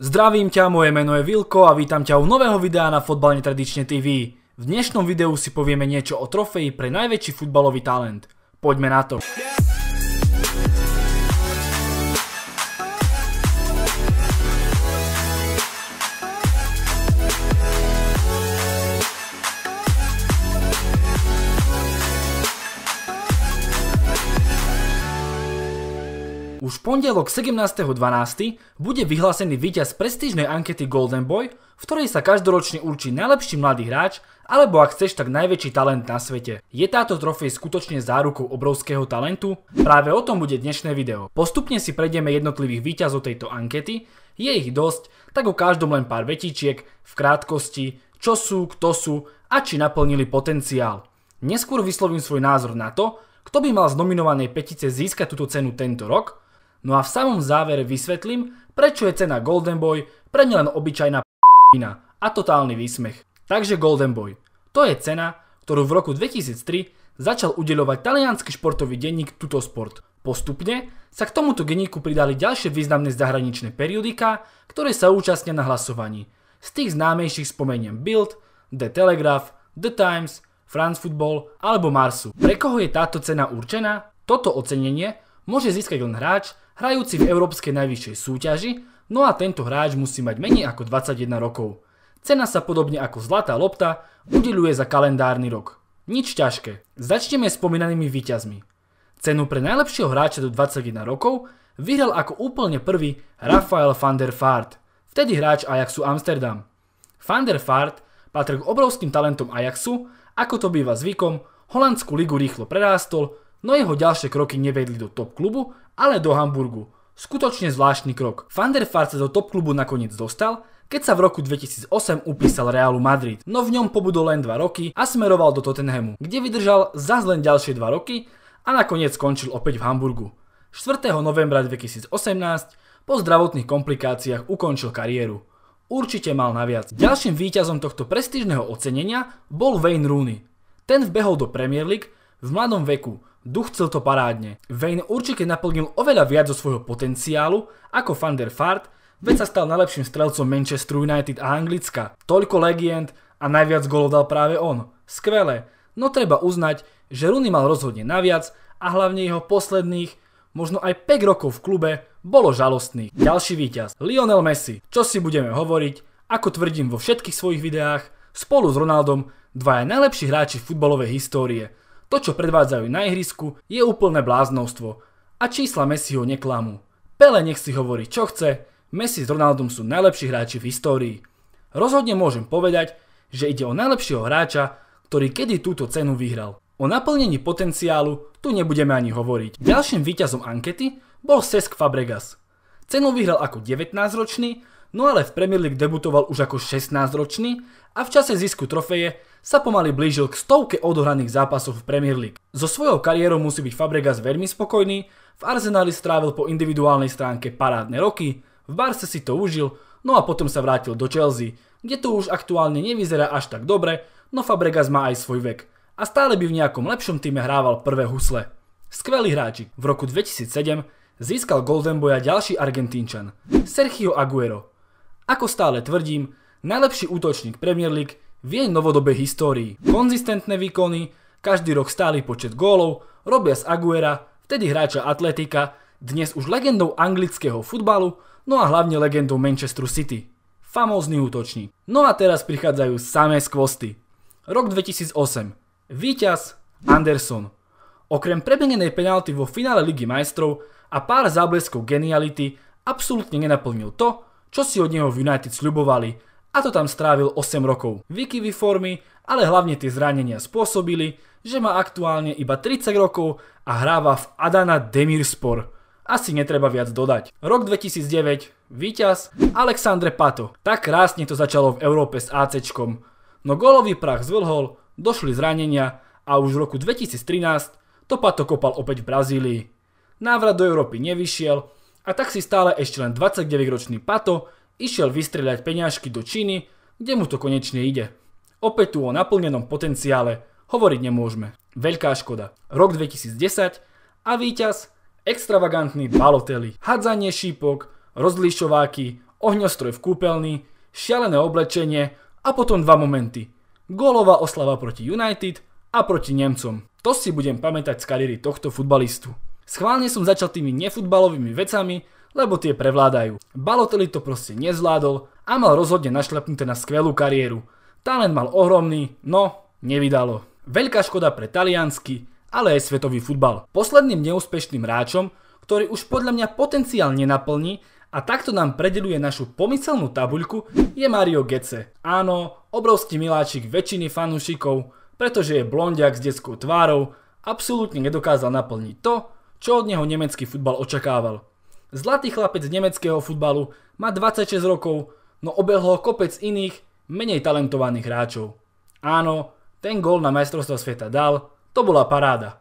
Zdravím ťa, moje meno je Vilko a vítam ťa u nového videa na Fotbal netradične TV. V dnešnom videu si povieme niečo o trofeji pre najväčší futbalový talent. Poďme na to. Yeah! Už v pondelok 17.12. bude vyhlásený víťaz prestížnej ankety Golden Boy, v ktorej sa každoročne určí najlepší mladý hráč, alebo ak chceš, tak najväčší talent na svete. Je táto trofej skutočne zárukou obrovského talentu? Práve o tom bude dnešné video. Postupne si prejdeme jednotlivých víťazov tejto ankety, je ich dosť, tak o každom len pár vetičiek, v krátkosti, čo sú, kto sú a či naplnili potenciál. Neskôr vyslovím svoj názor na to, kto by mal z nominovanej petice získať túto cenu tento rok No a v samom závere vysvetlím, prečo je cena Golden Boy pre ne len obyčajná p***ina a totálny výsmech. Takže Golden Boy, to je cena, ktorú v roku 2003 začal udeľovať talianský športový denník Sport. Postupne sa k tomuto denníku pridali ďalšie významné zahraničné periodika, ktoré sa účastnia na hlasovaní. Z tých známejších spomeniem Bild, The Telegraph, The Times, France Football alebo Marsu. Pre koho je táto cena určená? Toto ocenenie môže získať len hráč, hrajúci v európskej najvyššej súťaži, no a tento hráč musí mať menej ako 21 rokov. Cena sa podobne ako zlatá lopta udeluje za kalendárny rok. Nič ťažké. Začneme spomínanými výťazmi. Cenu pre najlepšieho hráča do 21 rokov vyhral ako úplne prvý Rafael van der Vaart, vtedy hráč Ajaxu Amsterdam. Van der Vaart patril k obrovským talentom Ajaxu, ako to býva zvykom, holandskú ligu rýchlo prerástol, No jeho ďalšie kroky nevedli do top klubu, ale do Hamburgu. Skutočne zvláštny krok. Van der Vaart sa do top klubu nakoniec dostal, keď sa v roku 2008 upísal Realu Madrid, no v ňom pobudol len 2 roky a smeroval do Tottenhamu, kde vydržal zase len ďalšie 2 roky a nakoniec skončil opäť v Hamburgu. 4. novembra 2018 po zdravotných komplikáciách ukončil kariéru. Určite mal naviac. Ďalším víťazom tohto prestížneho ocenenia bol Wayne Rooney. Ten vbehol do Premier League v mladom veku Duch chcel to parádne. Vane určite naplnil oveľa viac zo svojho potenciálu ako Van der Fart, veď sa stal najlepším strelcom Manchester United a Anglicka. Toľko legend a najviac golov dal práve on. Skvelé, no treba uznať, že Rooney mal rozhodne naviac a hlavne jeho posledných, možno aj 5 rokov v klube, bolo žalostný Ďalší víťaz, Lionel Messi. Čo si budeme hovoriť, ako tvrdím vo všetkých svojich videách, spolu s Ronaldom, dvaja najlepší hráči v futbalovej histórie – to, čo predvádzajú na ihrisku, je úplné bláznostvo a čísla Messiho neklamú. Pele nech si hovorí čo chce, Messi s Ronaldom sú najlepší hráči v histórii. Rozhodne môžem povedať, že ide o najlepšieho hráča, ktorý kedy túto cenu vyhral. O naplnení potenciálu tu nebudeme ani hovoriť. Ďalším výťazom ankety bol Cesc Fabregas. Cenu vyhral ako 19-ročný no ale v Premier League debutoval už ako 16-ročný a v čase zisku trofeje sa pomaly blížil k stovke odohraných zápasov v Premier League. So svojou kariérou musí byť Fabregas veľmi spokojný, v Arsenali strávil po individuálnej stránke parádne roky, v Barse si to užil, no a potom sa vrátil do Chelsea, kde to už aktuálne nevyzerá až tak dobre, no Fabregas má aj svoj vek a stále by v nejakom lepšom týme hrával prvé husle. Skvelý hráči V roku 2007 získal Golden Boya ďalší Argentínčan, Sergio Aguero, ako stále tvrdím, najlepší útočník Premier League v jej novodobej histórii. Konzistentné výkony, každý rok stály počet gólov, robia z Aguera, vtedy hráča Atletika, dnes už legendou anglického futbalu, no a hlavne legendou Manchesteru City. Famózny útočník. No a teraz prichádzajú samé skvosty. Rok 2008. Výťaz Anderson. Okrem prebenenej penalty vo finále Ligy majstrov a pár zábleskov geniality absolútne nenaplnil to, čo si od neho v United sľubovali a to tam strávil 8 rokov. Výkyvy formy, ale hlavne tie zranenia spôsobili, že má aktuálne iba 30 rokov a hráva v Adana Demirspor. Asi netreba viac dodať. Rok 2009, víťaz Alexandre Pato. Tak krásne to začalo v Európe s ACčkom. No golový prach zvlhol, došli zranenia a už v roku 2013 to Pato kopal opäť v Brazílii. Návrat do Európy nevyšiel a tak si stále ešte len 29-ročný Pato išiel vystrieľať peňažky do Číny, kde mu to konečne ide. Opäť tu o naplnenom potenciále hovoriť nemôžeme. Veľká škoda. Rok 2010 a víťaz extravagantný Balotelli. Hadzanie šípok, rozlišováky, ohňostroj v kúpeľni, šialené oblečenie a potom dva momenty. Gólová oslava proti United a proti Nemcom. To si budem pamätať z kariéry tohto futbalistu. Schválne som začal tými nefutbalovými vecami, lebo tie prevládajú. Balotelli to proste nezvládol a mal rozhodne našlepnuté na skvelú kariéru. Talent mal ohromný, no nevydalo. Veľká škoda pre taliansky, ale aj svetový futbal. Posledným neúspešným hráčom, ktorý už podľa mňa potenciál nenaplní a takto nám predeluje našu pomyselnú tabuľku, je Mario Gece. Áno, obrovský miláčik väčšiny fanúšikov, pretože je blondiak s detskou tvárou, absolútne nedokázal naplniť to, čo od neho nemecký futbal očakával. Zlatý chlapec nemeckého futbalu má 26 rokov, no obehol kopec iných, menej talentovaných hráčov. Áno, ten gól na majstrovstvo sveta dal, to bola paráda.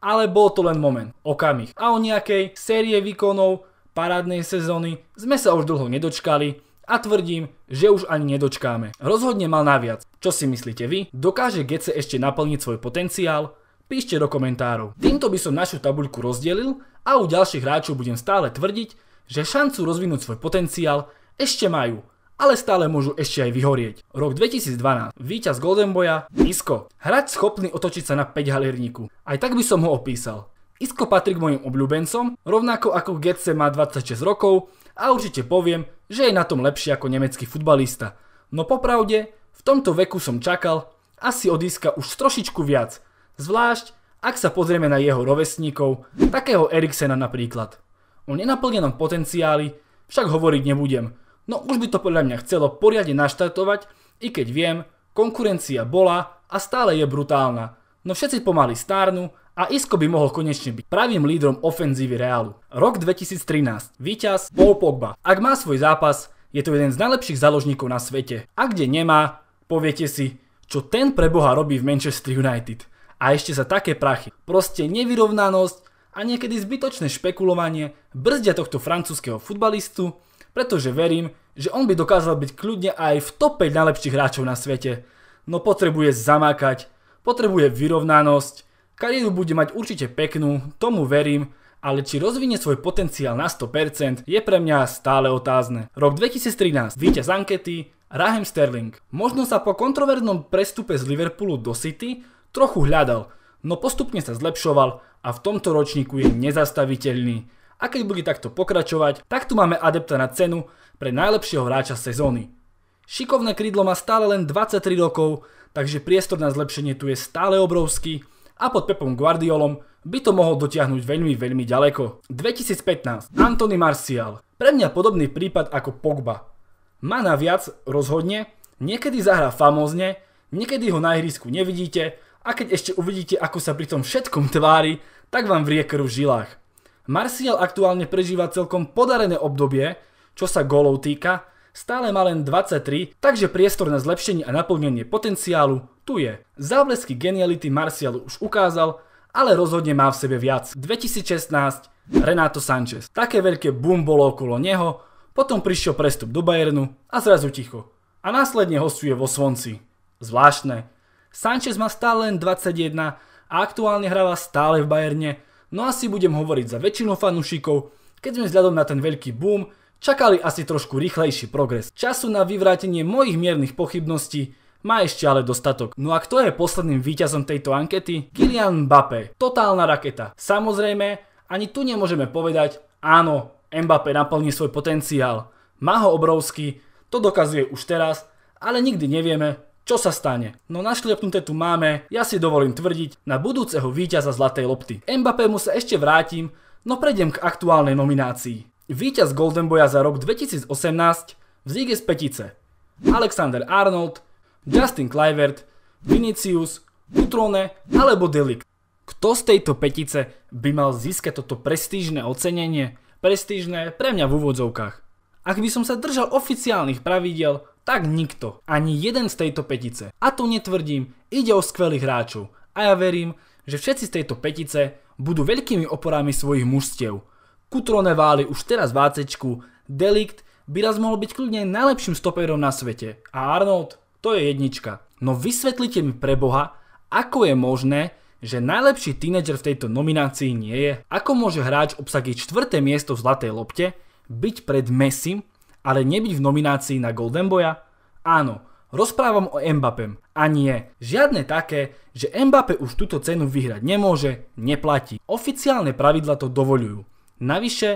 Ale bol to len moment, okamih. A o nejakej série výkonov parádnej sezóny sme sa už dlho nedočkali a tvrdím, že už ani nedočkáme. Rozhodne mal naviac. Čo si myslíte vy? Dokáže GC ešte naplniť svoj potenciál? Píšte do komentárov. Týmto by som našu tabuľku rozdielil a u ďalších hráčov budem stále tvrdiť, že šancu rozvinúť svoj potenciál ešte majú, ale stále môžu ešte aj vyhorieť. Rok 2012. Výťaz Golden Boya, Isko. Hrať schopný otočiť sa na 5 halierníku. Aj tak by som ho opísal. Isko patrí k mojim obľúbencom, rovnako ako GC má 26 rokov a určite poviem, že je na tom lepšie ako nemecký futbalista. No popravde, v tomto veku som čakal asi od Iska už trošičku viac, Zvlášť, ak sa pozrieme na jeho rovesníkov, takého Eriksena napríklad. O nenaplnenom potenciáli však hovoriť nebudem, no už by to podľa mňa chcelo poriadne naštartovať, i keď viem, konkurencia bola a stále je brutálna, no všetci pomaly stárnu a Isko by mohol konečne byť pravým lídrom ofenzívy Reálu. Rok 2013. Výťaz Paul Pogba. Ak má svoj zápas, je to jeden z najlepších záložníkov na svete. A kde nemá, poviete si, čo ten pre Boha robí v Manchester United. A ešte za také prachy. Proste nevyrovnanosť a niekedy zbytočné špekulovanie brzdia tohto francúzského futbalistu, pretože verím, že on by dokázal byť kľudne aj v top 5 najlepších hráčov na svete. No potrebuje zamákať, potrebuje vyrovnanosť, kariéru bude mať určite peknú, tomu verím, ale či rozvinie svoj potenciál na 100% je pre mňa stále otázne. Rok 2013, víťaz ankety, Raheem Sterling. Možno sa po kontroverznom prestupe z Liverpoolu do City Trochu hľadal, no postupne sa zlepšoval a v tomto ročníku je nezastaviteľný. A keď bude takto pokračovať, tak tu máme adepta na cenu pre najlepšieho hráča sezóny. Šikovné krídlo má stále len 23 rokov, takže priestor na zlepšenie tu je stále obrovský a pod Pepom Guardiolom by to mohol dotiahnuť veľmi, veľmi ďaleko. 2015. Anthony Martial. Pre mňa podobný prípad ako Pogba. Má naviac rozhodne, niekedy zahrá famózne, niekedy ho na ihrisku nevidíte a keď ešte uvidíte, ako sa pri tom všetkom tvári, tak vám vrie krv v žilách. Martial aktuálne prežíva celkom podarené obdobie, čo sa golov týka, stále má len 23, takže priestor na zlepšenie a naplnenie potenciálu tu je. Záblesky geniality Martial už ukázal, ale rozhodne má v sebe viac. 2016 Renato Sanchez. Také veľké boom bolo okolo neho, potom prišiel prestup do Bayernu a zrazu ticho. A následne hostuje vo Svonci. Zvláštne. Sanchez má stále len 21 a aktuálne hráva stále v Bayerne, no asi budem hovoriť za väčšinu fanúšikov, keď sme vzhľadom na ten veľký boom čakali asi trošku rýchlejší progres. Času na vyvrátenie mojich miernych pochybností má ešte ale dostatok. No a kto je posledným víťazom tejto ankety? Kylian Mbappé. Totálna raketa. Samozrejme, ani tu nemôžeme povedať, áno, Mbappé naplní svoj potenciál. Má ho obrovský, to dokazuje už teraz, ale nikdy nevieme, čo sa stane? No našliapnuté tu máme, ja si dovolím tvrdiť, na budúceho víťaza Zlatej lopty. Mbappé mu sa ešte vrátim, no prejdem k aktuálnej nominácii. Víťaz Golden Boya za rok 2018 v Zíge z petice. Alexander Arnold, Justin Kluivert, Vinicius, Utrone alebo Delic. Kto z tejto petice by mal získať toto prestížne ocenenie? Prestížne pre mňa v úvodzovkách. Ak by som sa držal oficiálnych pravidel, tak nikto. Ani jeden z tejto petice. A to netvrdím, ide o skvelých hráčov. A ja verím, že všetci z tejto petice budú veľkými oporami svojich mužstiev. Kutrone váli už teraz vácečku, Delikt by raz mohol byť kľudne najlepším stoperom na svete. A Arnold, to je jednička. No vysvetlite mi pre Boha, ako je možné, že najlepší tínedžer v tejto nominácii nie je? Ako môže hráč obsakiť čtvrté miesto v Zlatej lopte, byť pred Messi, ale nebyť v nominácii na Golden Boya? Áno, rozprávam o Mbappé. A nie, žiadne také, že Mbappé už túto cenu vyhrať nemôže, neplatí. Oficiálne pravidla to dovolujú. Navyše,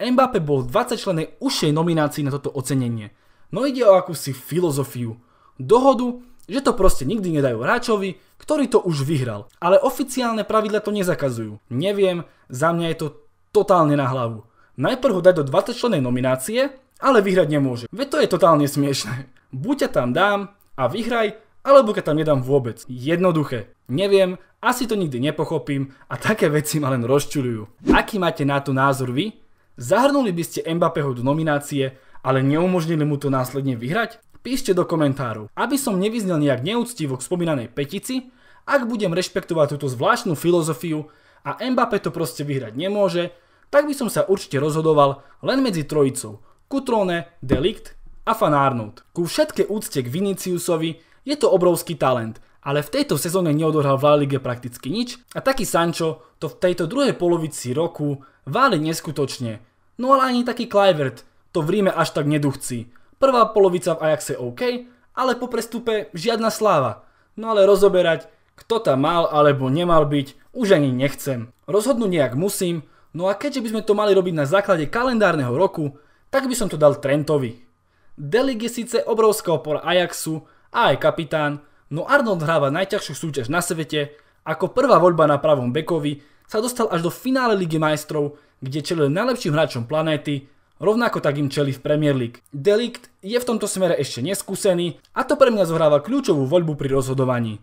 Mbappé bol v 20-členej užšej nominácii na toto ocenenie. No ide o akúsi filozofiu. Dohodu, že to proste nikdy nedajú hráčovi, ktorý to už vyhral. Ale oficiálne pravidla to nezakazujú. Neviem, za mňa je to totálne na hlavu. Najprv ho dať do 20 členej nominácie, ale vyhrať nemôže. Veď to je totálne smiešne. Buď ťa tam dám a vyhraj, alebo keď tam nedám vôbec. Jednoduché. Neviem, asi to nikdy nepochopím a také veci ma len rozčulujú. Aký máte na to názor vy? Zahrnuli by ste Mbappého do nominácie, ale neumožnili mu to následne vyhrať? Píšte do komentárov. Aby som nevyznel nejak neúctivo k spomínanej petici, ak budem rešpektovať túto zvláštnu filozofiu a Mbappé to proste vyhrať nemôže, tak by som sa určite rozhodoval len medzi trojicou Kutrone, Delikt a Fanárnut. Ku všetkej úcte k Viniciusovi je to obrovský talent, ale v tejto sezóne neodohral v La Lige prakticky nič a taký Sancho to v tejto druhej polovici roku váli neskutočne. No ale ani taký Klajvert to v Ríme až tak neduchci. Prvá polovica v Ajaxe OK, ale po prestupe žiadna sláva. No ale rozoberať, kto tam mal alebo nemal byť, už ani nechcem. Rozhodnúť nejak musím, no a keďže by sme to mali robiť na základe kalendárneho roku, tak by som to dal Trentovi. Delig je síce obrovská opora Ajaxu a aj kapitán, no Arnold hráva najťažšiu súťaž na svete, ako prvá voľba na pravom bekovi sa dostal až do finále Ligy majstrov, kde čelil najlepším hráčom planéty, rovnako tak im čeli v Premier League. Delikt je v tomto smere ešte neskúsený a to pre mňa zohráva kľúčovú voľbu pri rozhodovaní.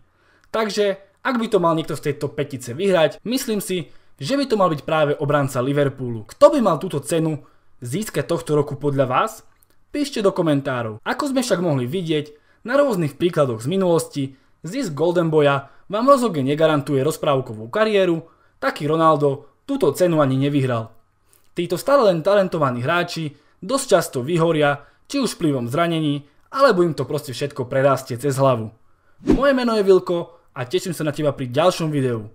Takže, ak by to mal niekto z tejto petice vyhrať, myslím si, že by to mal byť práve obranca Liverpoolu. Kto by mal túto cenu, získať tohto roku podľa vás? Píšte do komentárov. Ako sme však mohli vidieť, na rôznych príkladoch z minulosti, zisk Golden Boya vám rozhodne negarantuje rozprávkovú kariéru, taký Ronaldo túto cenu ani nevyhral. Títo stále len talentovaní hráči dosť často vyhoria, či už vplyvom zranení, alebo im to proste všetko prerastie cez hlavu. Moje meno je Vilko a teším sa na teba pri ďalšom videu.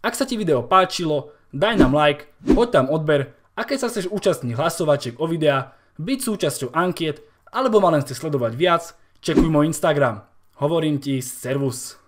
Ak sa ti video páčilo, daj nám like, hoď tam odber a keď sa chceš účastniť hlasovačiek o videa, byť súčasťou ankiet alebo ma len chceš sledovať viac, čekuj môj Instagram. Hovorím ti servus.